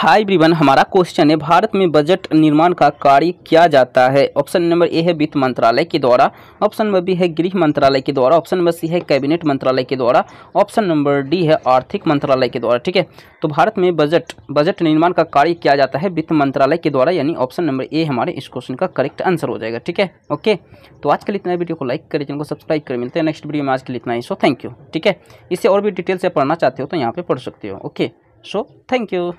high ब्रिवन हमारा question है भारत में बजट निर्माण का कार्य किया जाता है ऑप्शन नंबर ए है वित्त मंत्रालय के द्वारा ऑप्शन नंबर बी है गृह मंत्रालय के द्वारा ऑप्शन नंबर सी है कैबिनेट मंत्रालय के द्वारा ऑप्शन नंबर डी है आर्थिक मंत्रालय के द्वारा ठीक है तो भारत में बजट बजट निर्माण का कार्य किया जाता है वित्त मंत्रालय के द्वारा यानी ऑप्शन नंबर ए हमारे इस क्वेश्चन का करेक्ट आंसर हो जाएगा ठीक है ओके तो आज के लिए इतना वीडियो को लाइक करें चैनल को सब्सक्राइब करें मिलते हैं नेक्स्ट वीडियो में आज के लिए इतना ही सो थैंक यू ठीक है इससे और भी डिटेल से पढ़ना चाहते हो तो यहाँ पर पढ़ सकते हो ओके सो थैंक यू